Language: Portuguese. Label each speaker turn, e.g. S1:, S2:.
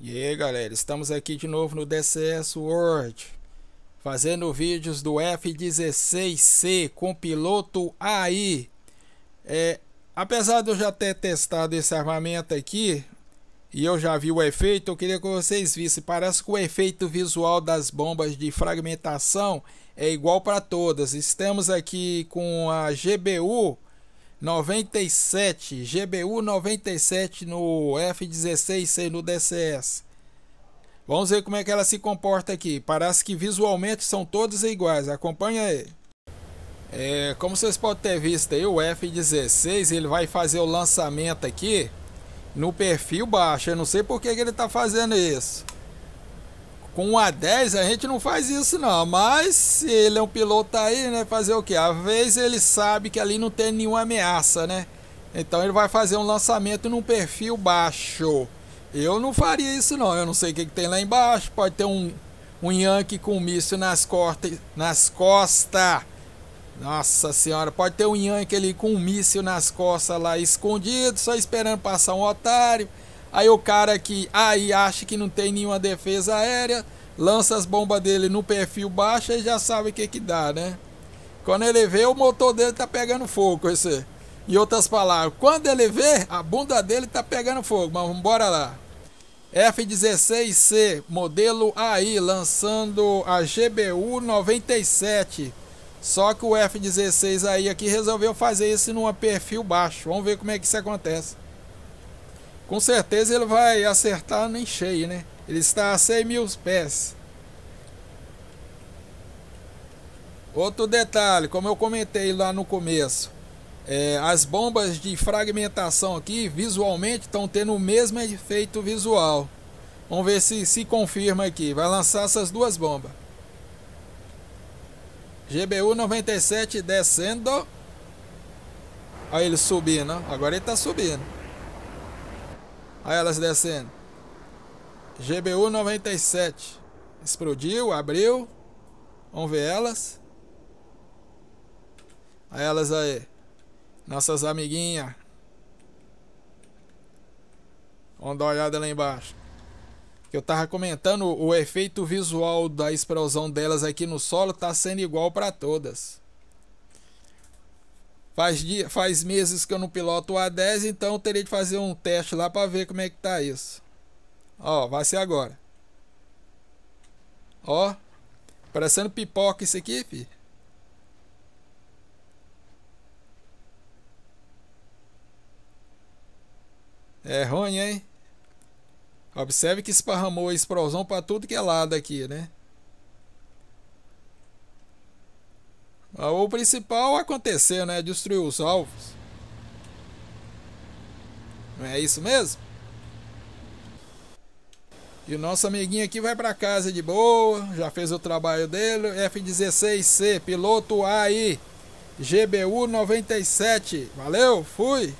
S1: E aí galera, estamos aqui de novo no DCS World Fazendo vídeos do F-16C com piloto AI é, Apesar de eu já ter testado esse armamento aqui E eu já vi o efeito, eu queria que vocês vissem Parece que o efeito visual das bombas de fragmentação é igual para todas Estamos aqui com a GBU 97, GBU 97 no f 16 e no DCS. Vamos ver como é que ela se comporta aqui. Parece que visualmente são todas iguais. Acompanha aí. É, como vocês podem ter visto aí, o F-16 ele vai fazer o lançamento aqui no perfil baixo. Eu não sei por que, que ele está fazendo isso com um A10 a gente não faz isso não, mas se ele é um piloto aí, né, fazer o quê? Às vezes ele sabe que ali não tem nenhuma ameaça, né? Então ele vai fazer um lançamento num perfil baixo. Eu não faria isso não, eu não sei o que, que tem lá embaixo, pode ter um, um Yankee com um míssil nas, nas costas. Nossa senhora, pode ter um Yankee ali com um míssil nas costas lá escondido, só esperando passar um otário. Aí o cara que aí acha que não tem nenhuma defesa aérea, lança as bombas dele no perfil baixo e já sabe o que que dá, né? Quando ele vê, o motor dele tá pegando fogo, esse. Em outras palavras, quando ele vê, a bunda dele tá pegando fogo, mas bora lá. F-16C, modelo AI, lançando a GBU 97. Só que o F-16 aí aqui resolveu fazer isso num perfil baixo. Vamos ver como é que isso acontece. Com certeza ele vai acertar nem cheio, né? Ele está a 100 mil pés. Outro detalhe, como eu comentei lá no começo, é, as bombas de fragmentação aqui visualmente estão tendo o mesmo efeito visual. Vamos ver se se confirma aqui. Vai lançar essas duas bombas. GBU 97 descendo. Olha ele subindo. Agora ele está subindo. Olha elas descendo. GBU 97. Explodiu, abriu. Vamos ver elas. Olha elas aí. Nossas amiguinhas. Vamos dar uma olhada lá embaixo. Eu tava comentando, o efeito visual da explosão delas aqui no solo tá sendo igual para todas. Faz, dia, faz meses que eu não piloto o A10, então eu teria de fazer um teste lá para ver como é que tá isso. Ó, vai ser agora. Ó, parecendo pipoca isso aqui, fi. É ruim, hein? Observe que esparramou a explosão para tudo que é lado aqui, né? Ah, o principal aconteceu, né? Destruiu os alvos. Não é isso mesmo? E o nosso amiguinho aqui vai para casa de boa, já fez o trabalho dele. F16C, piloto AI, GBU 97. Valeu, fui!